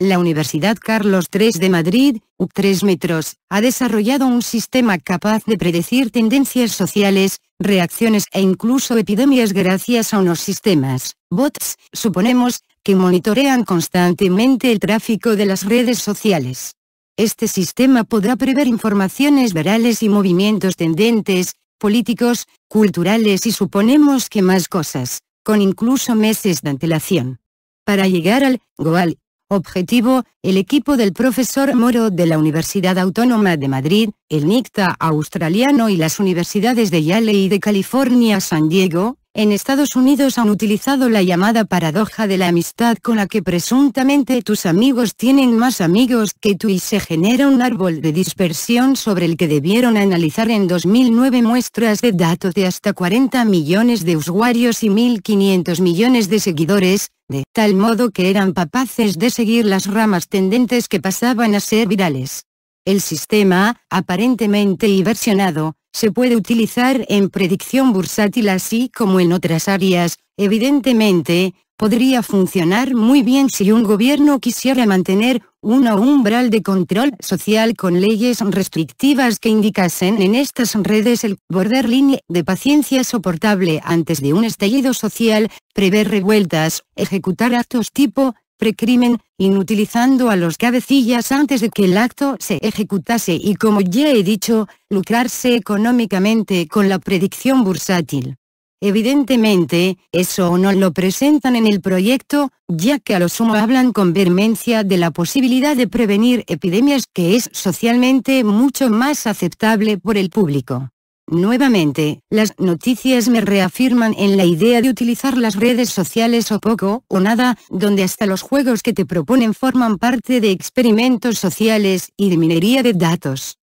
La Universidad Carlos III de Madrid, UP3 metros, ha desarrollado un sistema capaz de predecir tendencias sociales, reacciones e incluso epidemias gracias a unos sistemas, bots, suponemos, que monitorean constantemente el tráfico de las redes sociales. Este sistema podrá prever informaciones verales y movimientos tendentes, políticos, culturales y suponemos que más cosas, con incluso meses de antelación. Para llegar al Goal, Objetivo, el equipo del profesor Moro de la Universidad Autónoma de Madrid, el NICTA australiano y las universidades de Yale y de California San Diego, en Estados Unidos han utilizado la llamada paradoja de la amistad con la que presuntamente tus amigos tienen más amigos que tú y se genera un árbol de dispersión sobre el que debieron analizar en 2009 muestras de datos de hasta 40 millones de usuarios y 1.500 millones de seguidores, de tal modo que eran capaces de seguir las ramas tendentes que pasaban a ser virales. El sistema, aparentemente inversionado, se puede utilizar en predicción bursátil así como en otras áreas, evidentemente, podría funcionar muy bien si un gobierno quisiera mantener un umbral de control social con leyes restrictivas que indicasen en estas redes el borderline de paciencia soportable antes de un estallido social, prever revueltas, ejecutar actos tipo precrimen, inutilizando a los cabecillas antes de que el acto se ejecutase y como ya he dicho, lucrarse económicamente con la predicción bursátil. Evidentemente, eso no lo presentan en el proyecto, ya que a lo sumo hablan con vermencia de la posibilidad de prevenir epidemias que es socialmente mucho más aceptable por el público. Nuevamente, las noticias me reafirman en la idea de utilizar las redes sociales o poco o nada, donde hasta los juegos que te proponen forman parte de experimentos sociales y de minería de datos.